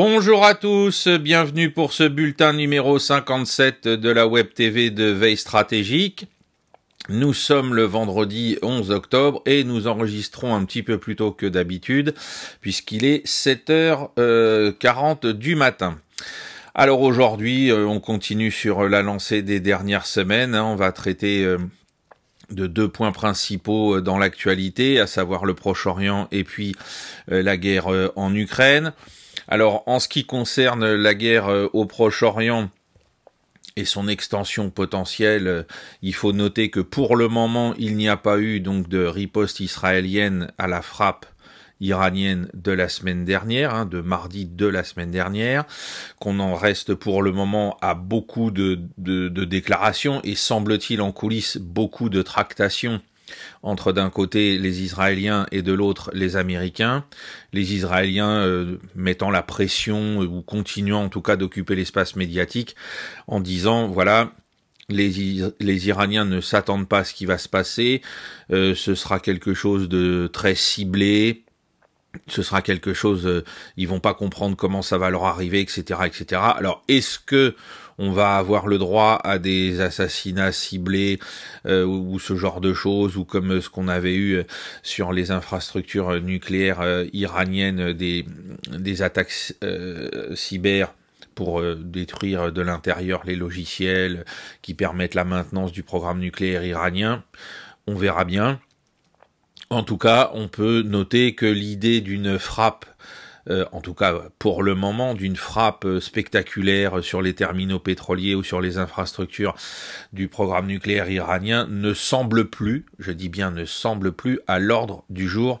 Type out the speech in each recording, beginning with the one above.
Bonjour à tous, bienvenue pour ce bulletin numéro 57 de la Web TV de Veille Stratégique. Nous sommes le vendredi 11 octobre et nous enregistrons un petit peu plus tôt que d'habitude puisqu'il est 7h40 euh, du matin. Alors aujourd'hui, euh, on continue sur la lancée des dernières semaines. Hein. On va traiter euh, de deux points principaux dans l'actualité, à savoir le Proche-Orient et puis la guerre en Ukraine. Alors, en ce qui concerne la guerre euh, au Proche-Orient, et son extension potentielle. Euh, il faut noter que pour le moment, il n'y a pas eu donc de riposte israélienne à la frappe iranienne de la semaine dernière, hein, de mardi de la semaine dernière, qu'on en reste pour le moment à beaucoup de, de déclarations et semble-t-il en coulisses beaucoup de tractations entre d'un côté les Israéliens et de l'autre les Américains, les Israéliens euh, mettant la pression euh, ou continuant en tout cas d'occuper l'espace médiatique en disant voilà, les, les, Iraniens ne s'attendent pas à ce qui va se passer, euh, ce sera quelque chose de très ciblé, ce sera quelque chose, euh, ils vont pas comprendre comment ça va leur arriver, etc., etc. Alors, est-ce que on va avoir le droit à des assassinats ciblés euh, ou, ce genre de choses, ou comme euh, ce qu'on avait eu sur les infrastructures nucléaires iraniennes, des, des attaques cyber pour détruire de l'intérieur les logiciels qui permettent la maintenance du programme nucléaire iranien. On verra bien. En tout cas, on peut noter que l'idée d'une frappe euh, en tout cas pour le moment, d'une frappe spectaculaire sur les terminaux pétroliers ou sur les infrastructures du programme nucléaire iranien ne semble plus, je dis bien ne semble plus, à l'ordre du jour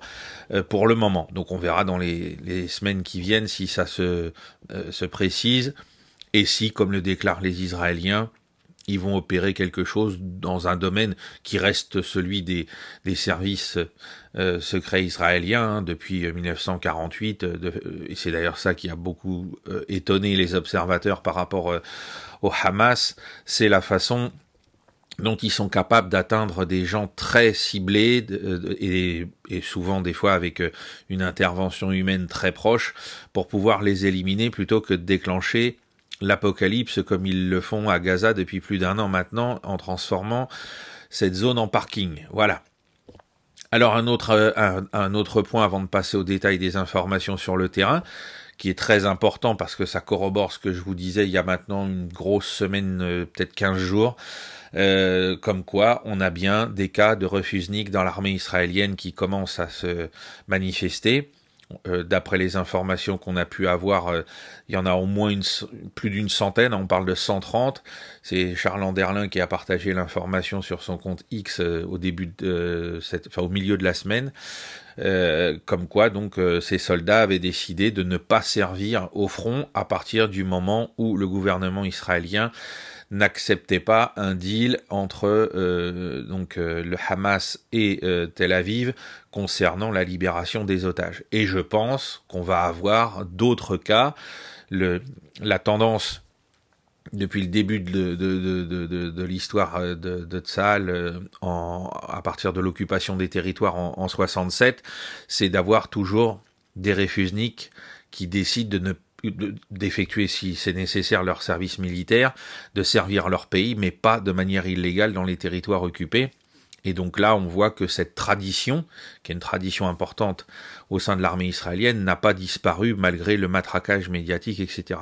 euh, pour le moment. Donc on verra dans les, semaines qui viennent si ça se, euh, se précise et si, comme le déclarent les Israéliens, ils vont opérer quelque chose dans un domaine qui reste celui des, services euh, secrets israéliens hein, depuis 1948. Euh, euh, et c'est d'ailleurs ça qui a beaucoup étonné les observateurs par rapport au Hamas. C'est la façon dont ils sont capables d'atteindre des gens très ciblés et, et, souvent des fois avec une intervention humaine très proche pour pouvoir les éliminer plutôt que de déclencher l'apocalypse comme ils le font à Gaza depuis plus d'un an maintenant en transformant cette zone en parking. Voilà. Alors un autre, euh, un, autre point avant de passer au détail des informations sur le terrain, qui est très important parce que ça corrobore ce que je vous disais il y a maintenant une grosse semaine, euh, peut-être 15 jours, euh, comme quoi on a bien des cas de refusnik dans l'armée israélienne qui commencent à se manifester. Euh, d'après les informations qu'on a pu avoir, euh, il y en a au moins une, plus d'une centaine, hein, on parle de 130. C'est Charles Anderlin qui a partagé l'information sur son compte X euh, au début de cette, enfin, au milieu de la semaine, comme quoi donc ces soldats avaient décidé de ne pas servir au front à partir du moment où le gouvernement israélien n'acceptait pas un deal entre euh, donc, euh, le Hamas et euh, Tel Aviv concernant la libération des otages. Et je pense qu'on va avoir d'autres cas. Le, la tendance depuis le début de, de, l'histoire de, de Tzal, à partir de l'occupation des territoires en, 67, c'est d'avoir toujours des réfusniques qui décident de ne pas d'effectuer si c'est nécessaire leur service militaire, de servir leur pays, mais pas de manière illégale dans les territoires occupés. Et donc là, on voit que cette tradition, qui est une tradition importante au sein de l'armée israélienne, n'a pas disparu malgré le matraquage médiatique, etc.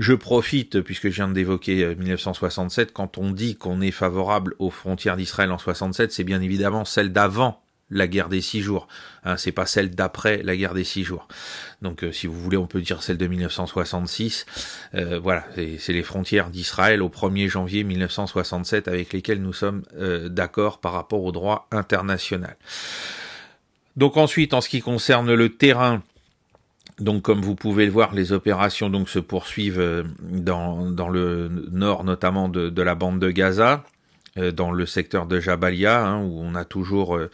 Je profite, puisque je viens d'évoquer 1967, euh, quand on dit qu'on est favorable aux frontières d'Israël en 67, c'est bien évidemment celle d'avant la guerre des six jours. Hein, c'est pas celle d'après la guerre des six jours. Donc, euh, si vous voulez, on peut dire celle de 1966. Euh, voilà, c'est les frontières d'Israël au 1er janvier 1967 avec lesquelles nous sommes euh, d'accord par rapport au droit international. Donc ensuite, en ce qui concerne le terrain, donc comme vous pouvez le voir, les opérations donc se poursuivent dans, dans le nord notamment de, de la bande de Gaza. Euh, dans le secteur de Jabalia hein, où on a toujours euh,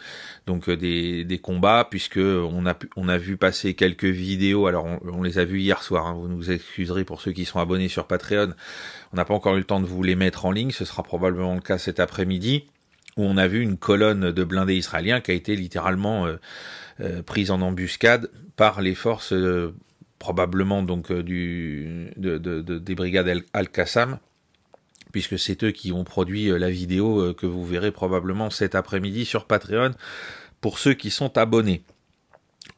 donc euh, des, combats puisque on a on a vu passer quelques vidéos alors on, les a vues hier soir hein, vous nous excuserez pour ceux qui sont abonnés sur Patreon on n'a pas encore eu le temps de vous les mettre en ligne ce sera probablement le cas cet après-midi où on a vu une colonne de blindés israéliens qui a été littéralement prise en embuscade par les forces probablement donc du des brigades Al-Qassam puisque c'est eux qui ont produit euh, la vidéo euh, que vous verrez probablement cet après-midi sur Patreon pour ceux qui sont abonnés.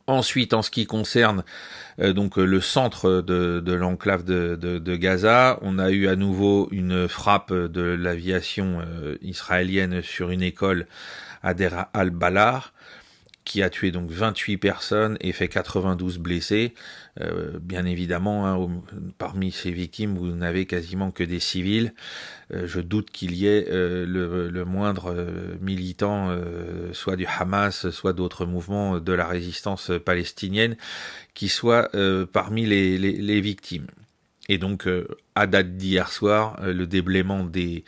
Ensuite, en ce qui concerne euh, donc le centre de, l'enclave de, Gaza, on a eu à nouveau une frappe de l'aviation israélienne sur une école à Dera al-Balar qui a tué donc 28 personnes et fait 92 blessés. Euh, bien évidemment, hein, parmi ces victimes, vous n'avez quasiment que des civils. Euh, je doute qu'il y ait euh, le, moindre militant, soit du Hamas, soit d'autres mouvements de la résistance palestinienne, qui soit parmi les, les, victimes. Et donc, à date d'hier soir, le déblaiement des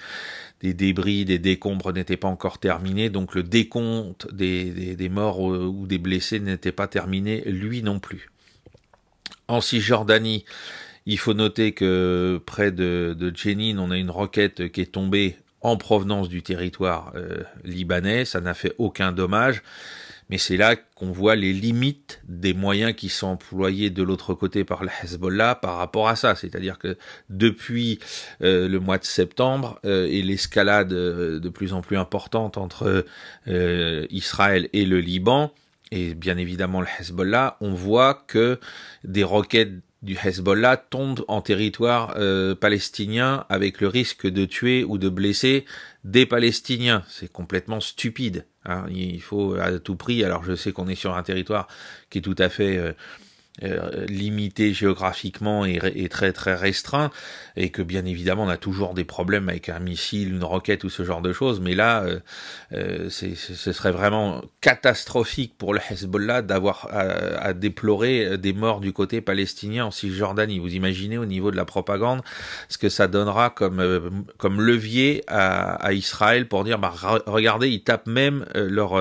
des débris, des décombres n'étaient pas encore terminés, donc le décompte des, morts euh, ou des blessés n'était pas terminé, lui non plus. En Cisjordanie, il faut noter que près de, de on a une roquette qui est tombée en provenance du territoire euh, libanais, ça n'a fait aucun dommage. Mais c'est là qu'on voit les limites des moyens qui sont employés de l'autre côté par le Hezbollah par rapport à ça. C'est-à-dire que depuis euh, le mois de septembre euh, et l'escalade euh, de plus en plus importante entre Israël et le Liban, et bien évidemment le Hezbollah, on voit que des roquettes du Hezbollah tombe en territoire euh, palestinien avec le risque de tuer ou de blesser des Palestiniens. C'est complètement stupide. Hein. Il faut à tout prix, alors je sais qu'on est sur un territoire qui est tout à fait... Euh, euh, limité géographiquement et, très très restreint, et que bien évidemment on a toujours des problèmes avec un missile, une roquette ou ce genre de choses, mais là euh, euh ce serait vraiment catastrophique pour le Hezbollah d'avoir à, à, déplorer des morts du côté palestinien en Cisjordanie. Vous imaginez au niveau de la propagande ce que ça donnera comme, euh, comme levier à, à Israël pour dire bah, regardez, ils tapent même leur,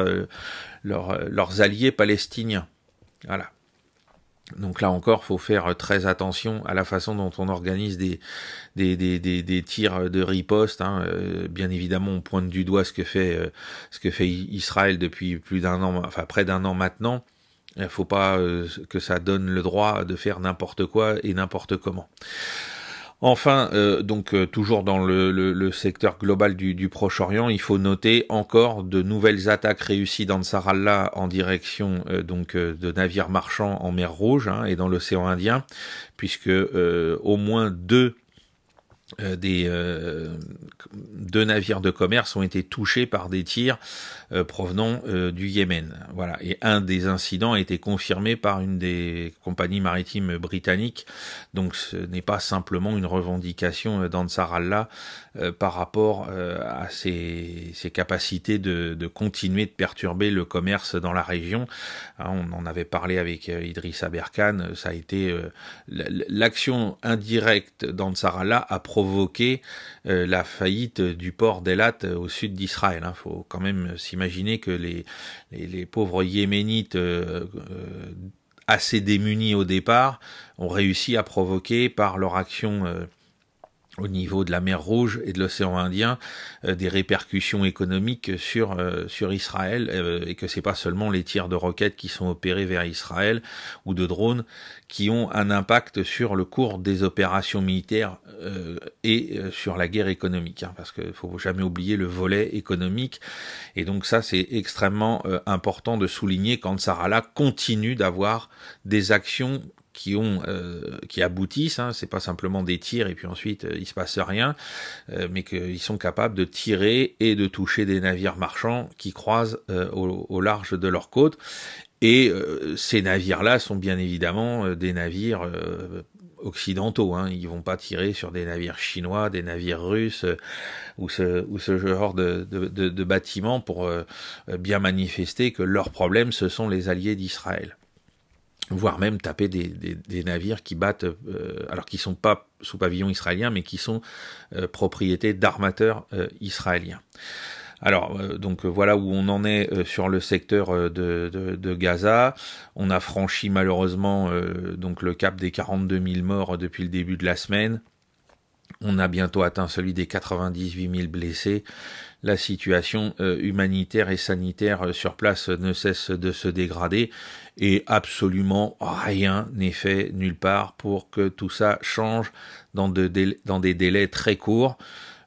leurs alliés palestiniens. Voilà. Donc là encore, faut faire très attention à la façon dont on organise des, des, des, des, tirs de riposte. Hein. Euh, bien évidemment, on pointe du doigt ce que fait, euh, ce que fait Israël depuis plus d'un an, enfin près d'un an maintenant. Il faut pas euh, que ça donne le droit de faire n'importe quoi et n'importe comment. Enfin, euh, donc euh, toujours dans le, secteur global du, Proche-Orient, il faut noter encore de nouvelles attaques réussies dans Sarallah en direction euh, donc de navires marchands en mer Rouge hein, et dans l'océan Indien, puisque au moins deux euh, des euh, deux navires de commerce ont été touchés par des tirs euh, provenant du Yémen. Voilà, et un des incidents a été confirmé par une des compagnies maritimes britanniques. Donc, ce n'est pas simplement une revendication d'Ansar Allah par rapport à ses, ses capacités de, de, continuer de perturber le commerce dans la région. Hein, on en avait parlé avec Idriss Aberkan. Ça a été l'action indirecte d'Ansar Allah a provoqué provoquer euh, la faillite du port d'Elat euh, au sud d'Israël. Il hein. faut quand même euh, s'imaginer que les, les, pauvres yéménites assez démunis au départ ont réussi à provoquer par leur action au niveau de la mer Rouge et de l'océan Indien des répercussions économiques sur sur Israël et que ce n'est pas seulement les tirs de roquettes qui sont opérés vers Israël ou de drones qui ont un impact sur le cours des opérations militaires euh, et euh, sur la guerre économique, hein, parce qu'il faut jamais oublier le volet économique. Et donc ça, c'est extrêmement euh, important de souligner quand continue d'avoir des actions qui ont qui aboutissent hein, c'est pas simplement des tirs et puis ensuite euh, il se passe rien mais qu'ils sont capables de tirer et de toucher des navires marchands qui croisent au, au, large de leur côte et ces navires là sont bien évidemment des navires occidentaux. Hein. Ils vont pas tirer sur des navires chinois, des navires russes euh, ou, ce, genre de, bâtiments pour euh, bien manifester que leurs problèmes, ce sont les alliés d'Israël voire même taper des, navires qui battent, euh, alors qu'ils ne sont pas sous pavillon israélien, mais qui sont propriétés d'armateurs israéliens. Alors, euh, donc euh, voilà où on en est euh, sur le secteur de, de, Gaza. On a franchi malheureusement donc le cap des 42 000 morts depuis le début de la semaine. On a bientôt atteint celui des 98 000 blessés. La situation humanitaire et sanitaire sur place ne cesse de se dégrader et absolument rien n'est fait nulle part pour que tout ça change dans des délais très courts.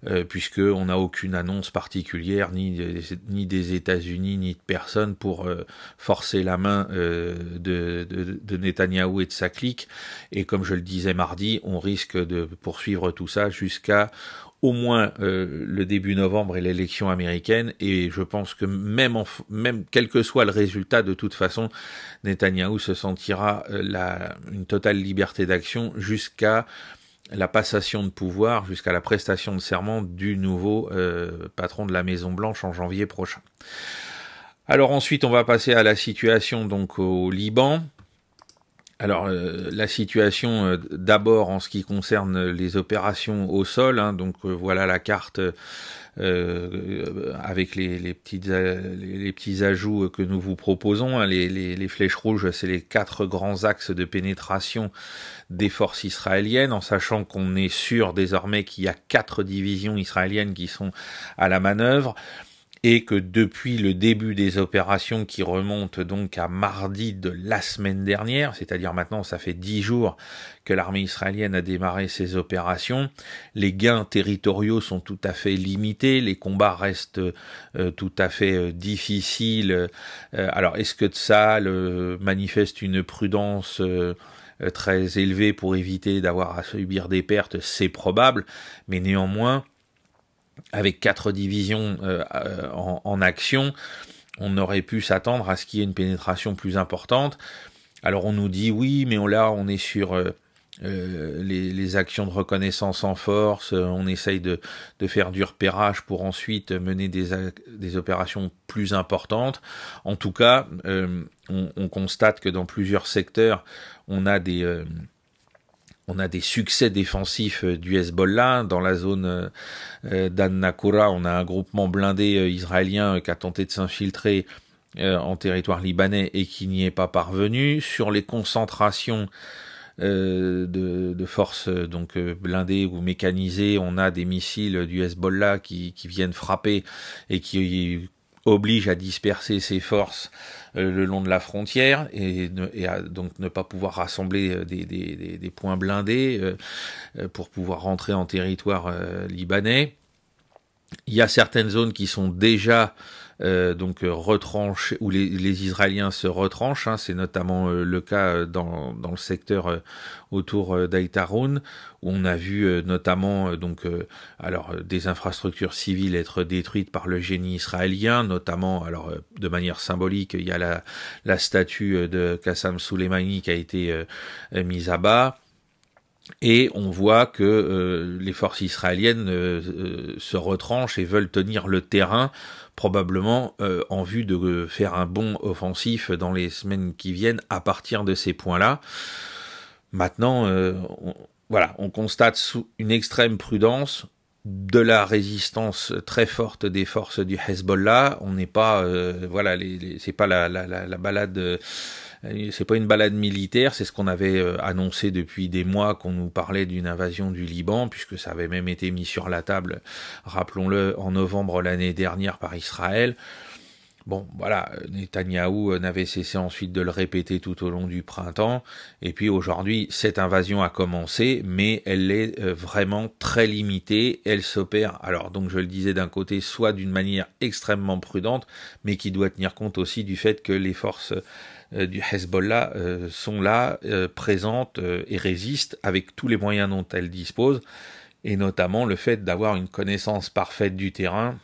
Euh, puisque puisqu'on n'a aucune annonce particulière, ni, des, ni États-Unis, ni de personne, pour euh, forcer la main euh, de, de, de Netanyahou et de sa clique. Et comme je le disais mardi, on risque de poursuivre tout ça jusqu'à au moins le début novembre et l'élection américaine. Et je pense que même, en, même quel que soit le résultat, de toute façon, Netanyahou se sentira la, une totale liberté d'action jusqu'à la passation de pouvoir jusqu'à la prestation de serment du nouveau euh, patron de la Maison Blanche en janvier prochain. Alors ensuite, on va passer à la situation donc au Liban alors euh, la situation euh, d'abord en ce qui concerne les opérations au sol, hein, donc euh, voilà la carte avec les, petits ajouts que nous vous proposons. Hein, les, les, flèches rouges, c'est les quatre grands axes de pénétration des forces israéliennes, en sachant qu'on est sûr désormais qu'il y a quatre divisions israéliennes qui sont à la manœuvre et que depuis le début des opérations qui remontent donc à mardi de la semaine dernière, c'est-à-dire maintenant ça fait dix jours que l'armée israélienne a démarré ses opérations, les gains territoriaux sont tout à fait limités, les combats restent euh, tout à fait euh, difficiles. Euh, alors est-ce que ça manifeste une prudence très élevée pour éviter d'avoir à subir des pertes C'est probable, mais néanmoins avec quatre divisions euh, euh, en, action, on aurait pu s'attendre à ce qu'il y ait une pénétration plus importante. Alors on nous dit oui, mais on, là on est sur euh, les, actions de reconnaissance en force, on essaye de, faire du repérage pour ensuite mener des, opérations plus importantes. En tout cas, on, constate que dans plusieurs secteurs, on a des on a des succès défensifs euh, du Hezbollah. Dans la zone euh, euh, d'Annakura, on a un groupement blindé israélien qui a tenté de s'infiltrer en territoire libanais et qui n'y est pas parvenu. Sur les concentrations de, forces donc blindées ou mécanisées, on a des missiles du Hezbollah qui, qui viennent frapper et qui oblige à disperser ses forces euh, le long de la frontière et, à donc ne pas pouvoir rassembler euh, des, points blindés euh, pour pouvoir rentrer en territoire libanais. Il y a certaines zones qui sont déjà euh, donc euh, retranche où les, Israéliens se retranchent. Hein. c'est notamment euh, le cas dans, dans le secteur autour d'Aïtaroun où on a vu notamment donc alors des infrastructures civiles être détruites par le génie israélien, notamment alors de manière symbolique il y a la, la statue de Qassam Soleimani qui a été mise à bas. Et on voit que les forces israéliennes se retranchent et veulent tenir le terrain probablement euh, en vue de faire un bon offensif dans les semaines qui viennent à partir de ces points-là. Maintenant, euh, on, voilà, on constate sous une extrême prudence de la résistance très forte des forces du Hezbollah. On n'est pas, euh, voilà, les, c'est pas la, la, la balade c'est pas une balade militaire, c'est ce qu'on avait euh, annoncé depuis des mois qu'on nous parlait d'une invasion du Liban, puisque ça avait même été mis sur la table, rappelons-le, en novembre l'année dernière par Israël. Bon, voilà, Netanyahou euh, n'avait cessé ensuite de le répéter tout au long du printemps, et puis aujourd'hui, cette invasion a commencé, mais elle est euh, vraiment très limitée, elle s'opère, alors donc je le disais d'un côté, soit d'une manière extrêmement prudente, mais qui doit tenir compte aussi du fait que les forces euh, du Hezbollah euh, sont là, euh, présentes et résistent avec tous les moyens dont elles disposent, et notamment le fait d'avoir une connaissance parfaite du terrain,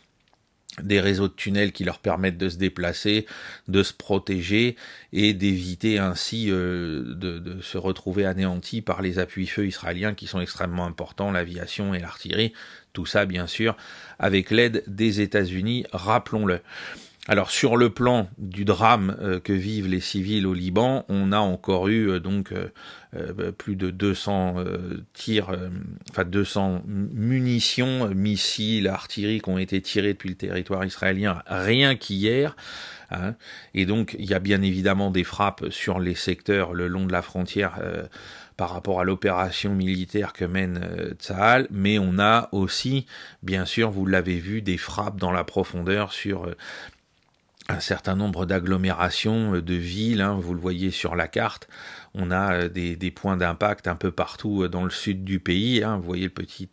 des réseaux de tunnels qui leur permettent de se déplacer, de se protéger et d'éviter ainsi de, de, se retrouver anéantis par les appuis-feux israéliens qui sont extrêmement importants, l'aviation et l'artillerie, tout ça bien sûr avec l'aide des États-Unis, rappelons-le. Alors sur le plan du drame euh, que vivent les civils au Liban, on a encore eu euh, donc euh, plus de 200 tirs, enfin 200 munitions, missiles, artillerie qui ont été tirés depuis le territoire israélien, rien qu'hier. Hein. Et donc il y a bien évidemment des frappes sur les secteurs le long de la frontière par rapport à l'opération militaire que mène euh, mais on a aussi, bien sûr, vous l'avez vu, des frappes dans la profondeur sur un certain nombre d'agglomérations, euh, de villes, hein, vous le voyez sur la carte, on a euh, des, points d'impact un peu partout euh, dans le sud du pays, hein. vous voyez le petit,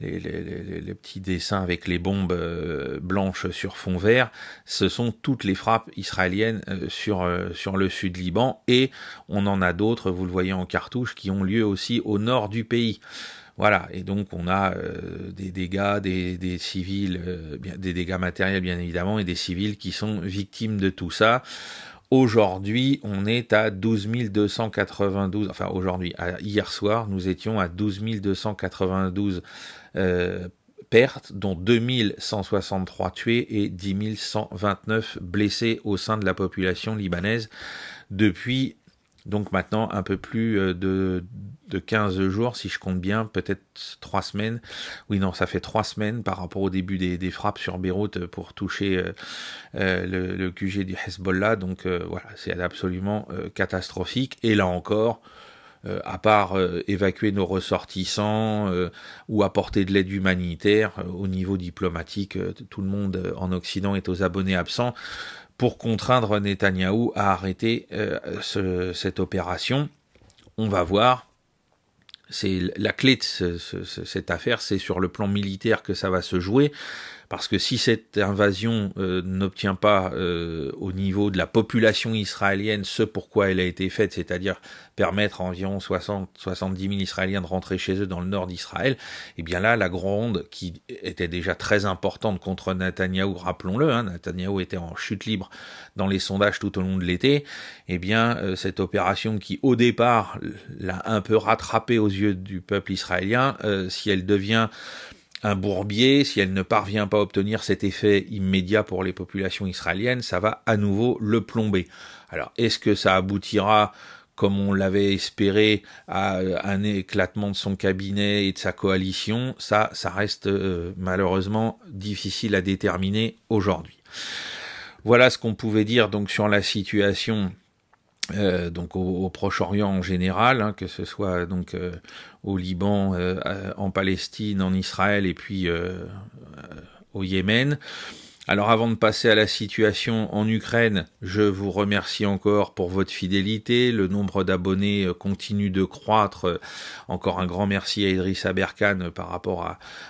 les, petits dessins avec les bombes blanches sur fond vert, ce sont toutes les frappes israéliennes sur, sur le sud Liban, et on en a d'autres, vous le voyez en cartouche, qui ont lieu aussi au nord du pays. Voilà, et donc on a euh, des dégâts, des, civils, euh, des dégâts matériels bien évidemment, et des civils qui sont victimes de tout ça. Aujourd'hui, on est à 12 292, enfin aujourd'hui, hier soir, nous étions à 12 292 euh, pertes, dont 2163 tués et 10 129 blessés au sein de la population libanaise depuis donc maintenant, un peu plus euh, de, de 15 jours, si je compte bien, peut-être 3 semaines. Oui, non, ça fait 3 semaines par rapport au début des, frappes sur Beyrouth pour toucher euh, euh, le, QG du Hezbollah. Donc voilà, c'est absolument catastrophique. Et là encore, à part évacuer nos ressortissants ou apporter de l'aide humanitaire au niveau diplomatique, tout le monde en Occident est aux abonnés absents pour contraindre Netanyahu à arrêter euh, cette opération. On va voir. C'est la clé de cette affaire, c'est sur le plan militaire que ça va se jouer parce que si cette invasion euh, n'obtient pas euh, au niveau de la population israélienne ce pourquoi elle a été faite, c'est-à-dire permettre à environ 60-70 000 Israéliens de rentrer chez eux dans le nord d'Israël, eh bien là, la grande, qui était déjà très importante contre Netanyahou, rappelons-le, hein, Netanyahou était en chute libre dans les sondages tout au long de l'été, eh bien euh, cette opération qui au départ l'a un peu rattrapé aux yeux du peuple israélien, si elle devient un bourbier, si elle ne parvient pas à obtenir cet effet immédiat pour les populations israéliennes, ça va à nouveau le plomber. Alors, est-ce que ça aboutira comme on l'avait espéré, à un éclatement de son cabinet et de sa coalition, ça, ça reste euh, malheureusement difficile à déterminer aujourd'hui. Voilà ce qu'on pouvait dire donc sur la situation euh, donc au, Proche-Orient en général, hein, que ce soit donc euh, au Liban, euh, en Palestine, en Israël et puis au Yémen. Alors avant de passer à la situation en Ukraine, je vous remercie encore pour votre fidélité. Le nombre d'abonnés euh, continue de croître. Encore un grand merci à Idriss Aberkan euh, par rapport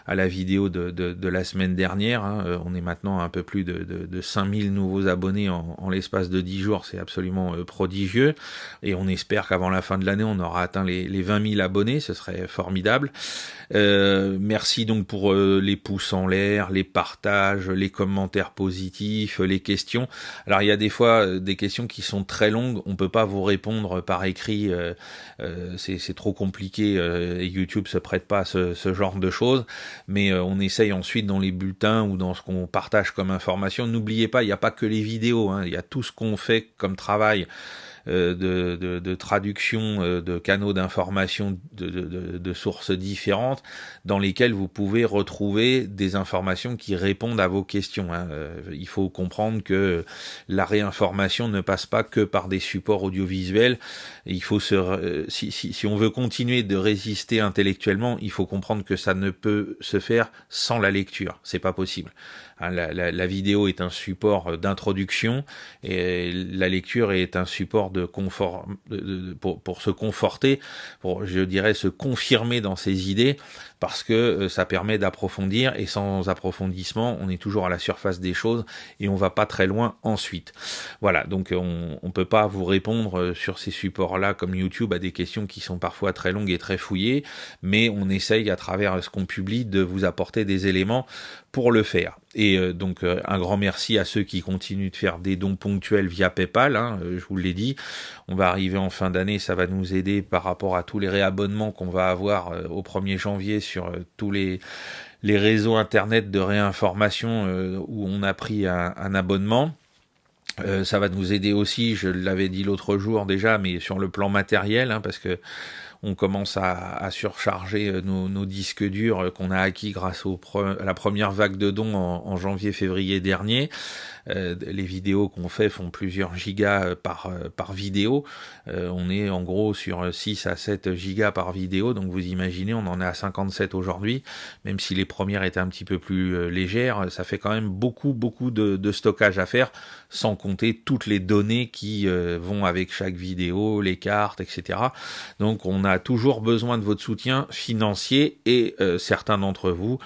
à, la vidéo de, la semaine dernière. Hein. Euh, on est maintenant à un peu plus de, 5000 nouveaux abonnés en, l'espace de 10 jours. C'est absolument prodigieux. Et on espère qu'avant la fin de l'année, on aura atteint les, les 20 000 abonnés. Ce serait formidable. merci donc pour les pouces en l'air, les partages, les commentaires positifs, euh, les questions. Alors il y a des fois euh, des questions qui sont très longues, on peut pas vous répondre par écrit, euh, c'est trop compliqué et YouTube se prête pas à ce, genre de choses. Mais on essaye ensuite dans les bulletins ou dans ce qu'on partage comme information. N'oubliez pas, il n'y a pas que les vidéos, hein. il y a tout ce qu'on fait comme travail. Euh, de, de, de, traduction euh, de canaux d'information de, sources différentes dans lesquels vous pouvez retrouver des informations qui répondent à vos questions. Hein. Euh, il faut comprendre que la réinformation ne passe pas que par des supports audiovisuels. Il faut se, si, si on veut continuer de résister intellectuellement, il faut comprendre que ça ne peut se faire sans la lecture. C'est pas possible. Hein, la, vidéo est un support d'introduction et la lecture est un support de pour, se conforter, pour je dirais se confirmer dans ses idées parce que euh, ça permet d'approfondir et sans approfondissement on est toujours à la surface des choses et on va pas très loin ensuite. Voilà donc on, ne peut pas vous répondre euh, sur ces supports là comme YouTube à des questions qui sont parfois très longues et très fouillées, mais on essaye à travers ce qu'on publie de vous apporter des éléments pour le faire. Et euh, donc euh, un grand merci à ceux qui continuent de faire des dons ponctuels via PayPal. Hein, euh, je vous l'ai dit, on va arriver en fin d'année, ça va nous aider par rapport à tous les réabonnements qu'on va avoir au 1er janvier sur tous les, les réseaux internet de réinformation où on a pris un, abonnement. ça va nous aider aussi, je l'avais dit l'autre jour déjà, mais sur le plan matériel, hein, parce que on commence à, surcharger euh, nos, disques durs euh, qu'on a acquis grâce au à la première vague de dons en janvier-février dernier. Euh, les vidéos qu'on fait font plusieurs gigas euh, par, euh, par vidéo. on est en gros sur 6 à 7 gigas par vidéo. Donc vous imaginez, on en est à 57 aujourd'hui. Même si les premières étaient un petit peu plus légères, ça fait quand même beaucoup, beaucoup de, stockage à faire, sans compter toutes les données qui vont avec chaque vidéo, les cartes, etc. Donc on a toujours besoin de votre soutien financier et certains d'entre vous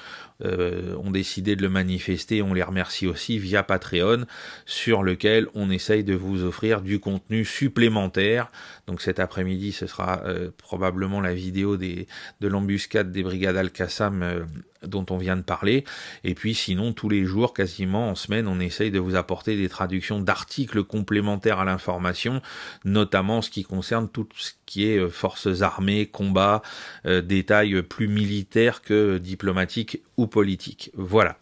euh, ont décidé de le manifester. On les remercie aussi via Patreon, sur lequel on essaye de vous offrir du contenu supplémentaire. Donc cet après-midi, ce sera euh, probablement la vidéo des, de l'embuscade des brigades Al-Qassam euh, dont on vient de parler. Et puis sinon, tous les jours, quasiment en semaine, on essaye de vous apporter des traductions d'articles complémentaires à l'information, notamment en ce qui concerne tout ce qui est euh, forces armées, combats, euh, détails plus militaires que diplomatiques ou politiques. Voilà.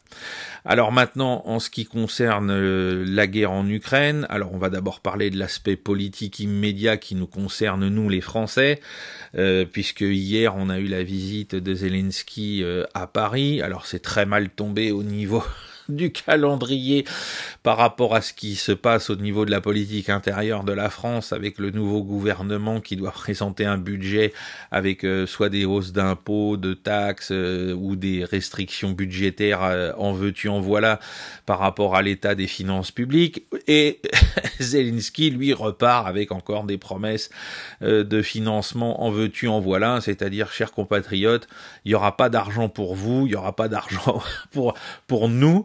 Alors maintenant, en ce qui concerne euh, la guerre en Ukraine, alors on va d'abord parler de l'aspect politique immédiat qui nous concerne, nous les Français, euh, puisque hier on a eu la visite de Zelensky euh, à Paris. Alors c'est très mal tombé au niveau du calendrier par rapport à ce qui se passe au niveau de la politique intérieure de la France avec le nouveau gouvernement qui doit présenter un budget avec euh, soit des hausses d'impôts, de taxes euh, ou des restrictions budgétaires euh, en veux-tu en voilà par rapport à l'état des finances publiques et Zelensky lui repart avec encore des promesses de financement en veux-tu en voilà, c'est-à-dire chers compatriotes, il n'y aura pas d'argent pour vous, il n'y aura pas d'argent pour pour nous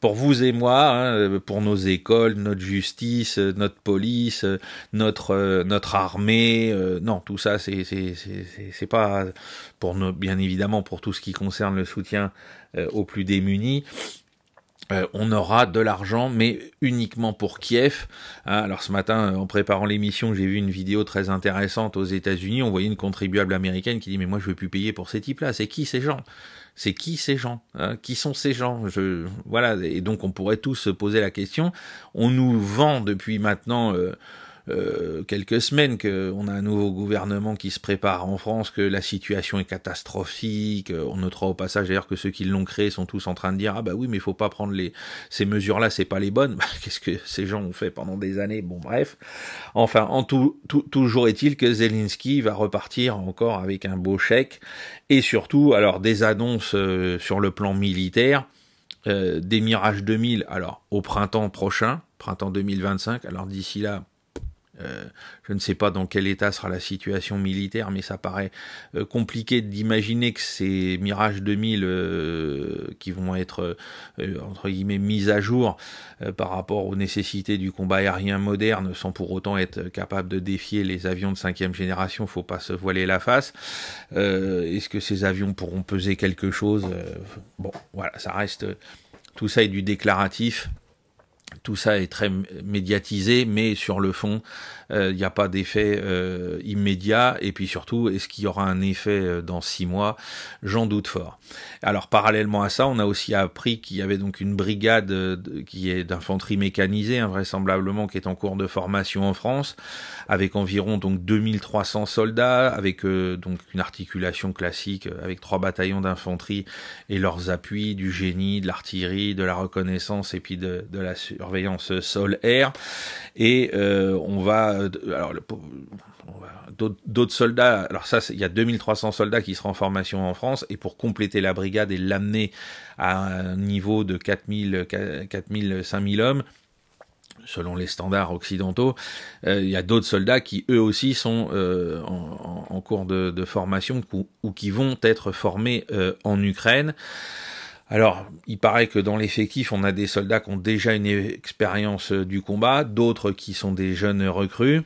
pour vous et moi, hein, euh, pour nos écoles, notre justice, euh, notre police, euh, notre notre armée. non, tout ça, c'est c'est pas pour nos, bien évidemment pour tout ce qui concerne le soutien aux plus démunis. on aura de l'argent, mais uniquement pour Kiev. Hein. alors ce matin, en préparant l'émission, j'ai vu une vidéo très intéressante aux États-Unis. On voyait une contribuable américaine qui dit mais moi je veux plus payer pour ces types-là. C'est qui ces gens c'est qui ces gens hein Qui sont ces gens Je, Voilà, et donc on pourrait tous se poser la question. On nous vend depuis maintenant. Euh, euh, quelques semaines qu'on a un nouveau gouvernement qui se prépare en France, que la situation est catastrophique. On notera au passage d'ailleurs que ceux qui l'ont créé sont tous en train de dire ah bah oui mais il faut pas prendre les ces mesures là c'est pas les bonnes. Bah, qu'est-ce que ces gens ont fait pendant des années Bon bref. Enfin en tout, tout toujours est-il que Zelensky va repartir encore avec un beau chèque et surtout, alors des annonces euh, sur le plan militaire, euh, des Mirage 2000, alors au printemps prochain, printemps 2025, alors d'ici là, euh, je ne sais pas dans quel état sera la situation militaire, mais ça paraît euh, compliqué d'imaginer que ces Mirage 2000 euh, qui vont être entre guillemets mis à jour par rapport aux nécessités du combat aérien moderne, sans pour autant être capable de défier les avions de cinquième génération. Faut pas se voiler la face. Est-ce que ces avions pourront peser quelque chose Bon, voilà, ça reste tout ça est du déclaratif tout ça est très médiatisé, mais sur le fond, il euh, n'y a pas d'effet euh, immédiat, et puis surtout, est-ce qu'il y aura un effet euh, dans six mois J'en doute fort. Alors parallèlement à ça, on a aussi appris qu'il y avait donc une brigade qui est d'infanterie mécanisée, invraisemblablement, qui est en cours de formation en France, avec environ donc 2300 soldats, avec donc une articulation classique avec trois bataillons d'infanterie et leurs appuis, du génie, de l'artillerie, de la reconnaissance et puis de, de la surveillance sol-air. Et on va euh, alors d'autres soldats, alors ça, il y a 2300 soldats qui seront en formation en France, et pour compléter la brigade et l'amener à un niveau de 4000, 5000 hommes, selon les standards occidentaux. Euh, il y a d'autres soldats qui eux aussi sont euh, en, cours de, formation ou, qui vont être formés en Ukraine. Alors, il paraît que dans l'effectif, on a des soldats qui ont déjà une expérience euh, du combat, d'autres qui sont des jeunes recrues.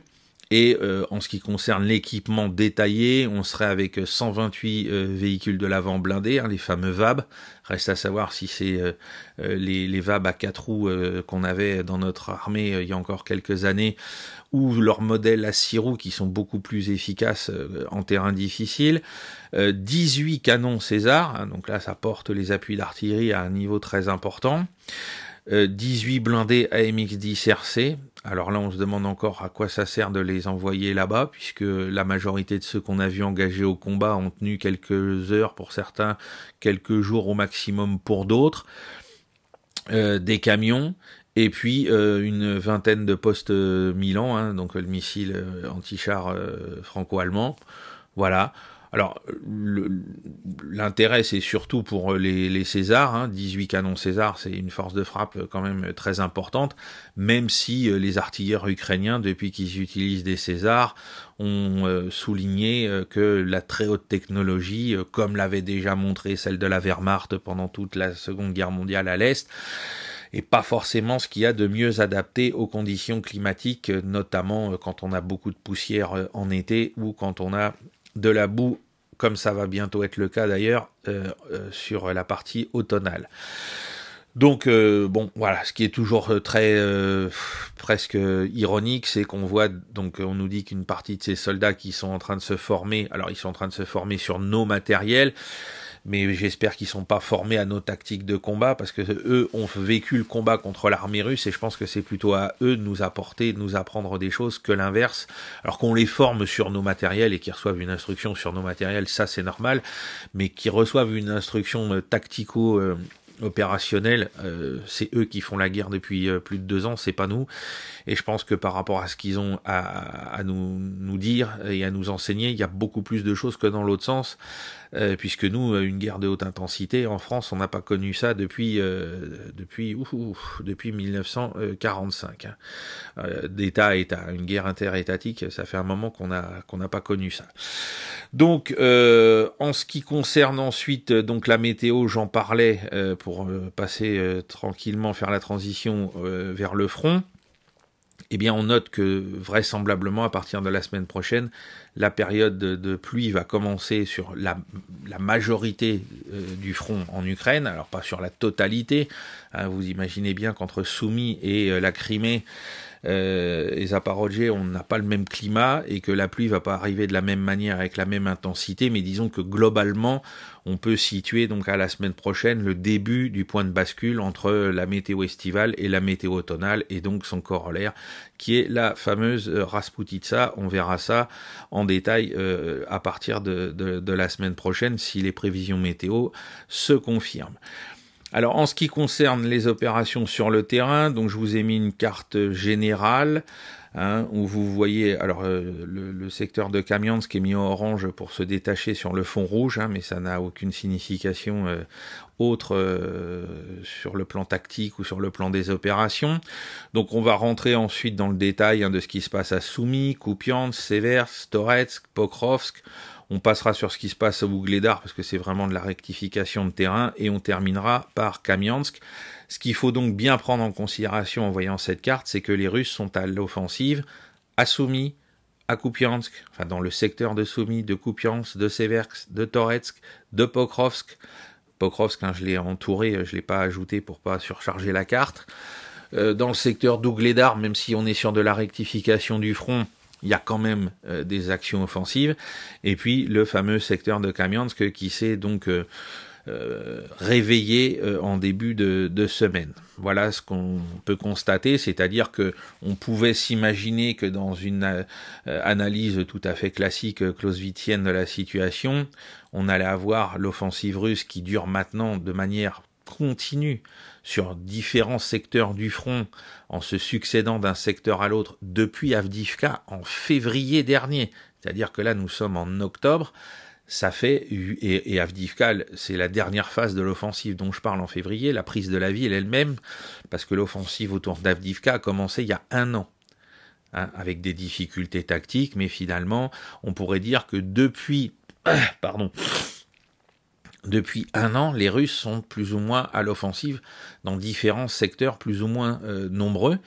Et euh, en ce qui concerne l'équipement détaillé, on serait avec 128 euh, véhicules de l'avant blindés, hein, les fameux VAB. Reste à savoir si c'est les, les, VAB à quatre roues qu'on avait dans notre armée il y a encore quelques années ou leurs modèles à six roues qui sont beaucoup plus efficaces euh, en terrain difficile. 18 euh, canons César, hein, donc là ça porte les appuis d'artillerie à un niveau très important. 18 euh, blindés AMX-10 RC. Alors là, on se demande encore à quoi ça sert de les envoyer là-bas, puisque la majorité de ceux qu'on a vu engagés au combat ont tenu quelques heures pour certains, quelques jours au maximum pour d'autres. des camions et puis euh, une vingtaine de postes euh, Milan, hein, donc euh, le missile anti-char franco-allemand. Voilà. Alors, l'intérêt, c'est surtout pour les, Césars. 18 hein. canons César, c'est une force de frappe quand même très importante, même si les artilleurs ukrainiens, depuis qu'ils utilisent des Césars, ont souligné que la très haute technologie, comme l'avait déjà montré celle de la Wehrmacht pendant toute la Seconde Guerre mondiale à l'Est, et pas forcément ce qu'il y a de mieux adapté aux conditions climatiques, euh, notamment euh, quand on a beaucoup de poussière euh, en été ou quand on a de la boue, comme ça va bientôt être le cas d'ailleurs, sur la partie automnale. Donc bon voilà, ce qui est toujours très presque ironique, c'est qu'on voit donc on nous dit qu'une partie de ces soldats qui sont en train de se former, alors ils sont en train de se former sur nos matériels, mais j'espère qu'ils sont pas formés à nos tactiques de combat parce que eux ont vécu le combat contre l'armée russe et je pense que c'est plutôt à eux de nous apporter, de nous apprendre des choses que l'inverse. Alors qu'on les forme sur nos matériels et qu'ils reçoivent une instruction sur nos matériels, ça c'est normal, mais qu'ils reçoivent une instruction euh, tactico euh, opérationnelle euh, c'est eux qui font la guerre depuis plus de deux ans, c'est pas nous. Et je pense que par rapport à ce qu'ils ont à, à nous, nous, dire et à nous enseigner, il y a beaucoup plus de choses que dans l'autre sens. Euh, puisque nous, euh, une guerre de haute intensité, en France, on n'a pas connu ça depuis, euh, depuis, depuis 1945. Hein. D'État à État, une guerre interétatique, ça fait un moment qu'on n'a qu'on n'a pas connu ça. Donc, en ce qui concerne ensuite donc la météo, j'en parlais pour passer tranquillement, faire la transition vers le front eh bien, on note que vraisemblablement, à partir de la semaine prochaine, la période de, pluie va commencer sur la, majorité euh, du front en Ukraine, alors pas sur la totalité. Hein. vous imaginez bien qu'entre Soumis et euh, la Crimée, euh, et Roger, on n'a pas le même climat et que la pluie va pas arriver de la même manière avec la même intensité, mais disons que globalement, on peut situer donc à la semaine prochaine le début du point de bascule entre la météo estivale et la météo automnale et donc son corollaire qui est la fameuse euh, Rasputitsa. On verra ça en détail euh, à partir de la semaine prochaine si les prévisions météo se confirment. Alors en ce qui concerne les opérations sur le terrain, donc je vous ai mis une carte générale hein, où vous voyez alors euh, le, secteur de Kamiansk est mis en orange pour se détacher sur le fond rouge, hein, mais ça n'a aucune signification euh, autre euh, sur le plan tactique ou sur le plan des opérations. Donc on va rentrer ensuite dans le détail hein, de ce qui se passe à Soumy, Kupiansk, Severs, Toretsk, Pokrovsk. On passera sur ce qui se passe à Ougledar, parce que c'est vraiment de la rectification de terrain et on terminera par Kamiansk. Ce qu'il faut donc bien prendre en considération en voyant cette carte, c'est que les Russes sont à l'offensive, à Soumy, à Kupiansk, enfin dans le secteur de Soumy, de Kupiansk, de Seversk, de Toretsk, de Pokrovsk. Pokrovsk, hein, je l'ai entouré, je ne l'ai pas ajouté pour pas surcharger la carte. Euh, dans le secteur d'Ougledar, même si on est sur de la rectification du front, il y a quand même euh, des actions offensives. Et puis le fameux secteur de Kamiansk qui s'est donc euh, euh, réveillé en début de, semaine. Voilà ce qu'on peut constater, c'est-à-dire que on pouvait s'imaginer que dans une analyse tout à fait classique clausewitzienne de la situation, on allait avoir l'offensive russe qui dure maintenant de manière continue sur différents secteurs du front en se succédant d'un secteur à l'autre depuis Avdivka en février dernier. C'est-à-dire que là, nous sommes en octobre. Ça fait, et, et Avdivka, c'est la dernière phase de l'offensive dont je parle en février, la prise de la ville elle-même, parce que l'offensive autour d'Avdivka a commencé il y a un an. Hein, avec des difficultés tactiques, mais finalement, on pourrait dire que depuis, pardon, depuis un an, les Russes sont plus ou moins à l'offensive dans différents secteurs plus ou moins euh, nombreux.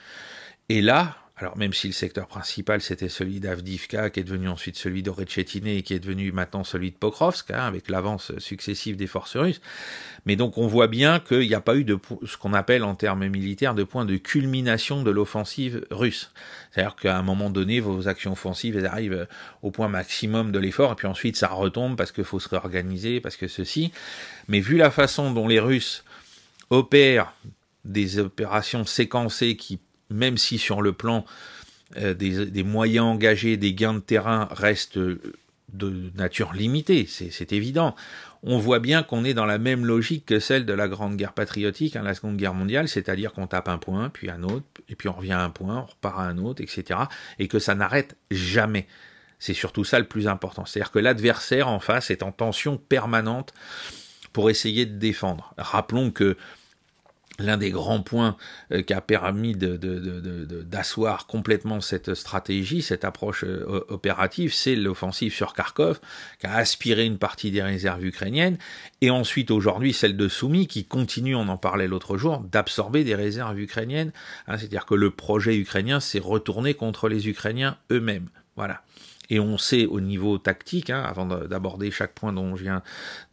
Et là, alors même si le secteur principal c'était celui d'Avdivka, qui est devenu ensuite celui d'Orechetine et qui est devenu maintenant celui de Pokrovsk, hein, avec l'avance successive des forces russes, mais donc on voit bien qu'il n'y a pas eu de ce qu'on appelle en termes militaires de point de culmination de l'offensive russe. C'est-à-dire qu'à un moment donné, vos actions offensives arrivent au point maximum de l'effort, et puis ensuite ça retombe parce qu'il faut se réorganiser, parce que ceci. Mais vu la façon dont les Russes opèrent des opérations séquencées qui même si sur le plan euh, des, moyens engagés, des gains de terrain restent euh, de nature limitée, c'est évident. On voit bien qu'on est dans la même logique que celle de la Grande Guerre patriotique, hein, la Seconde Guerre mondiale, c'est-à-dire qu'on tape un point, puis un autre, et puis on revient à un point, on repart à un autre, etc. Et que ça n'arrête jamais. C'est surtout ça le plus important. C'est-à-dire que l'adversaire en face est en tension permanente pour essayer de défendre. Rappelons que l'un des grands points euh, qui a permis d'asseoir complètement cette stratégie, cette approche euh, opérative, c'est l'offensive sur Kharkov, qui a aspiré une partie des réserves ukrainiennes, et ensuite aujourd'hui celle de Soumy, qui continue, on en parlait l'autre jour, d'absorber des réserves ukrainiennes. Hein, c'est-à-dire que le projet ukrainien s'est retourné contre les Ukrainiens eux-mêmes. Voilà. Et on sait au niveau tactique, hein, avant d'aborder chaque point dont je viens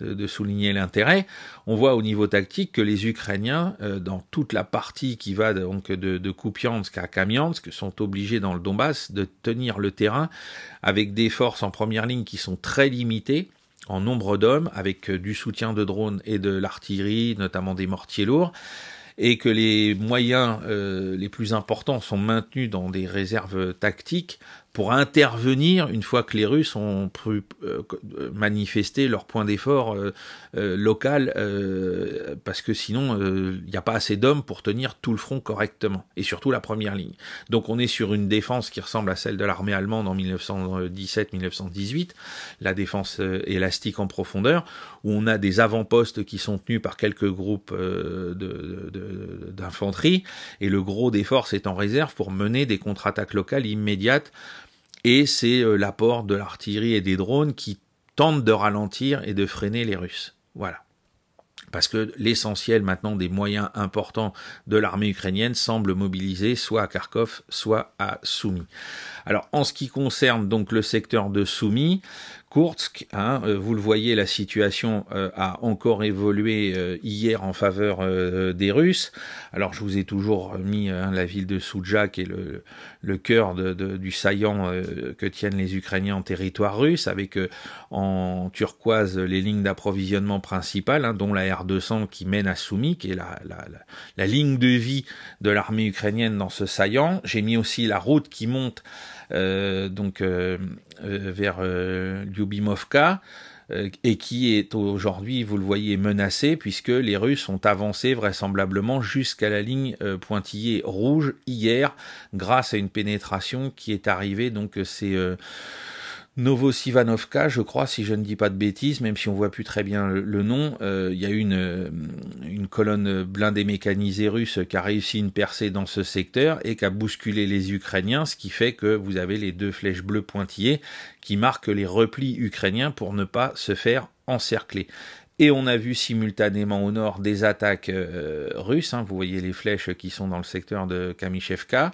de, souligner l'intérêt, on voit au niveau tactique que les Ukrainiens, euh, dans toute la partie qui va donc de, de à Kamiansk, sont obligés dans le Donbass de tenir le terrain avec des forces en première ligne qui sont très limitées en nombre d'hommes, avec euh, du soutien de drones et de l'artillerie, notamment des mortiers lourds et que les moyens euh, les plus importants sont maintenus dans des réserves tactiques pour intervenir une fois que les Russes ont pu euh, euh, manifester leur point d'effort euh, local, parce que sinon, il n'y a pas assez d'hommes pour tenir tout le front correctement, et surtout la première ligne. Donc on est sur une défense qui ressemble à celle de l'armée allemande en 1917-1918, la défense élastique en profondeur, où on a des avant-postes qui sont tenus par quelques groupes d'infanterie, de, de, et le gros des forces est en réserve pour mener des contre-attaques locales immédiates et c'est euh, l'apport de l'artillerie et des drones qui tentent de ralentir et de freiner les Russes. Voilà. Parce que l'essentiel maintenant des moyens importants de l'armée ukrainienne semble mobiliser soit à Kharkov, soit à Soumy. Alors en ce qui concerne donc le secteur de Soumy, Kursk. Hein, euh, vous le voyez, la situation euh, a encore évolué euh, hier en faveur des Russes. Alors je vous ai toujours mis hein, la ville de Soudja, qui est le, le cœur de, du saillant que tiennent les Ukrainiens en territoire russe, avec en turquoise les lignes d'approvisionnement principales, hein, dont la R200 qui mène à Soumy, qui est la, la, la, la ligne de vie de l'armée ukrainienne dans ce saillant. J'ai mis aussi la route qui monte euh, donc euh, euh, vers Lyubimovka et qui est aujourd'hui, vous le voyez, menacé puisque les Russes ont avancé vraisemblablement jusqu'à la ligne pointillée rouge hier grâce à une pénétration qui est arrivée donc c'est Novosivanovka, je crois, si je ne dis pas de bêtises, même si on voit plus très bien le, nom, euh, il y a une, euh, une, colonne blindée mécanisée russe qui a réussi une percée dans ce secteur et qui a bousculé les Ukrainiens, ce qui fait que vous avez les deux flèches bleues pointillées qui marquent les replis ukrainiens pour ne pas se faire encercler. Et on a vu simultanément au nord des attaques euh, russes, hein. vous voyez les flèches qui sont dans le secteur de Kamishevka,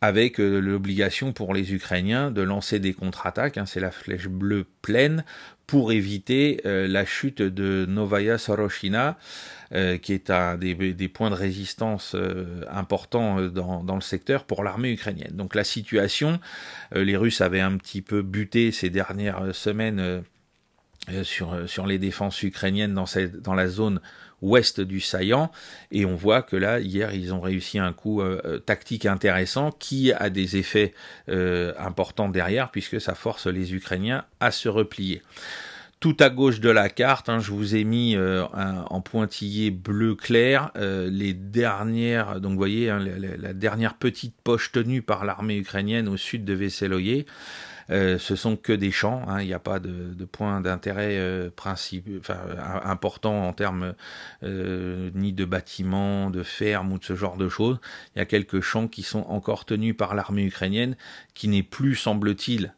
avec euh, l'obligation pour les Ukrainiens de lancer des contre-attaques, hein. c'est la flèche bleue pleine, pour éviter euh, la chute de Novaya Soroshina, qui est un des, points de résistance importants dans, le secteur pour l'armée ukrainienne. Donc la situation, les Russes avaient un petit peu buté ces dernières semaines euh, sur, euh, sur les défenses ukrainiennes dans, cette, dans la zone ouest du saillant. Et on voit que là, hier, ils ont réussi un coup euh, tactique intéressant qui a des effets importants derrière, puisque ça force les Ukrainiens à se replier tout à gauche de la carte, hein, je vous ai mis en pointillé bleu clair les dernières, donc vous voyez hein, la, dernière petite poche tenue par l'armée ukrainienne au sud de Veseloye euh, ce sont que des champs, hein. il n'y a pas de, de point d'intérêt euh, euh important en termes euh, ni de bâtiments, de fermes ou de ce genre de choses. Il y a quelques champs qui sont encore tenus par l'armée ukrainienne, qui n'est plus, semble-t-il,